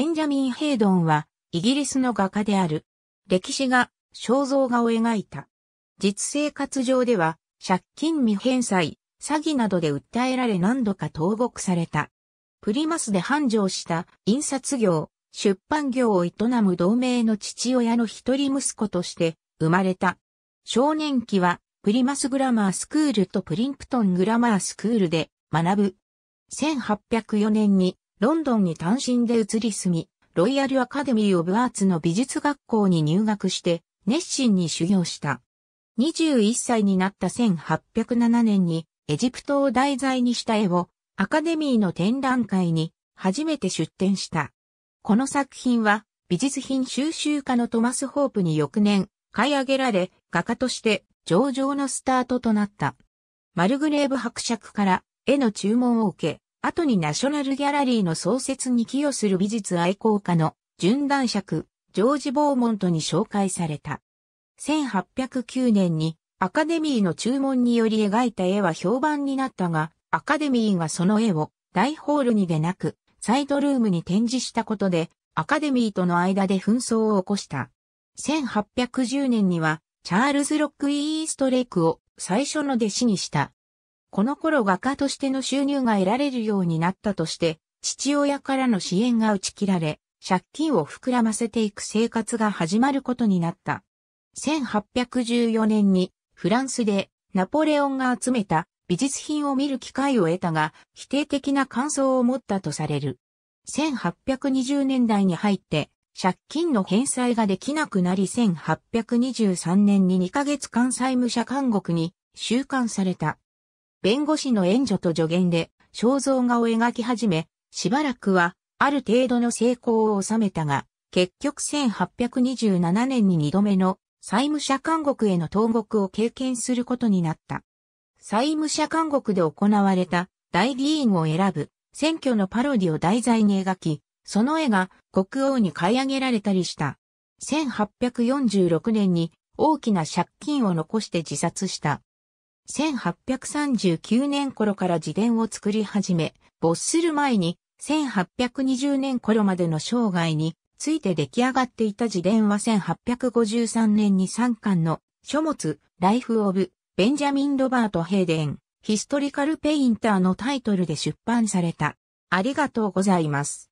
ベンジャミン・ヘイドンは、イギリスの画家である。歴史が、肖像画を描いた。実生活上では、借金未返済、詐欺などで訴えられ何度か投獄された。プリマスで繁盛した印刷業、出版業を営む同盟の父親の一人息子として生まれた。少年期はプリマスグラマースクールとプリンプトングラマースクールで学ぶ。1804年にロンドンに単身で移り住み、ロイヤルアカデミー・オブ・アーツの美術学校に入学して、熱心に修行した。21歳になった1807年に、エジプトを題材にした絵を、アカデミーの展覧会に、初めて出展した。この作品は、美術品収集家のトマス・ホープに翌年、買い上げられ、画家として上々のスタートとなった。マルグレーブ伯爵から絵の注文を受け、後にナショナルギャラリーの創設に寄与する美術愛好家の順男爵、ジョージ・ボーモントに紹介された。1809年にアカデミーの注文により描いた絵は評判になったが、アカデミーがその絵を大ホールにでなく、サイドルームに展示したことで、アカデミーとの間で紛争を起こした。1810年には、チャールズ・ロック・イーストレイクを最初の弟子にした。この頃画家としての収入が得られるようになったとして、父親からの支援が打ち切られ、借金を膨らませていく生活が始まることになった。1814年にフランスでナポレオンが集めた美術品を見る機会を得たが、否定的な感想を持ったとされる。1820年代に入って、借金の返済ができなくなり1823年に2ヶ月間債務者監獄に収監された。弁護士の援助と助言で肖像画を描き始め、しばらくはある程度の成功を収めたが、結局1827年に2度目の債務者監獄への投獄を経験することになった。債務者監獄で行われた大議員を選ぶ選挙のパロディを題材に描き、その絵が国王に買い上げられたりした。1846年に大きな借金を残して自殺した。1839年頃から自伝を作り始め、没する前に1820年頃までの生涯について出来上がっていた自伝は1853年に参巻の書物、ライフ・オブ・ベンジャミン・ロバート・ヘイデン、ヒストリカル・ペインターのタイトルで出版された。ありがとうございます。